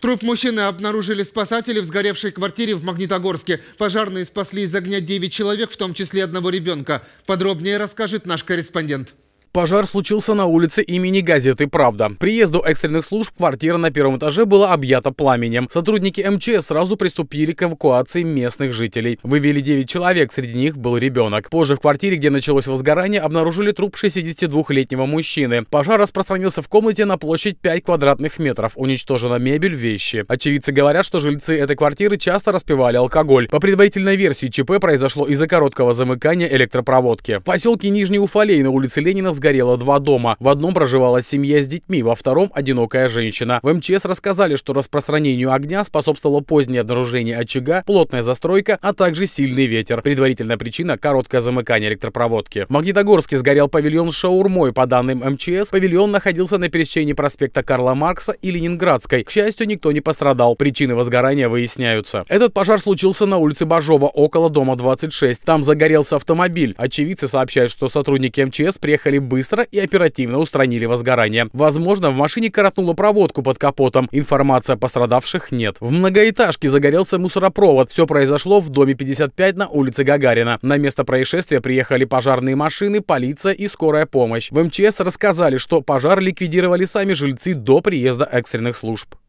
Труп мужчины обнаружили спасатели в сгоревшей квартире в Магнитогорске. Пожарные спасли из огня 9 человек, в том числе одного ребенка. Подробнее расскажет наш корреспондент. Пожар случился на улице имени газеты «Правда». Приезду экстренных служб квартира на первом этаже была объята пламенем. Сотрудники МЧС сразу приступили к эвакуации местных жителей. Вывели 9 человек, среди них был ребенок. Позже в квартире, где началось возгорание, обнаружили труп 62-летнего мужчины. Пожар распространился в комнате на площадь 5 квадратных метров. Уничтожена мебель, вещи. Очевидцы говорят, что жильцы этой квартиры часто распивали алкоголь. По предварительной версии ЧП произошло из-за короткого замыкания электропроводки. В поселке Нижний Уфалей на улице Ленина сгорело два дома. В одном проживала семья с детьми, во втором – одинокая женщина. В МЧС рассказали, что распространению огня способствовало позднее обнаружение очага, плотная застройка, а также сильный ветер. Предварительная причина – короткое замыкание электропроводки. В Магнитогорске сгорел павильон с шаурмой. По данным МЧС, павильон находился на пересечении проспекта Карла Маркса и Ленинградской. К счастью, никто не пострадал. Причины возгорания выясняются. Этот пожар случился на улице Бажова, около дома 26. Там загорелся автомобиль. Очевидцы сообщают, что сотрудники МЧС приехали быстро и оперативно устранили возгорание. Возможно, в машине коротнуло проводку под капотом. Информации о пострадавших нет. В многоэтажке загорелся мусоропровод. Все произошло в доме 55 на улице Гагарина. На место происшествия приехали пожарные машины, полиция и скорая помощь. В МЧС рассказали, что пожар ликвидировали сами жильцы до приезда экстренных служб.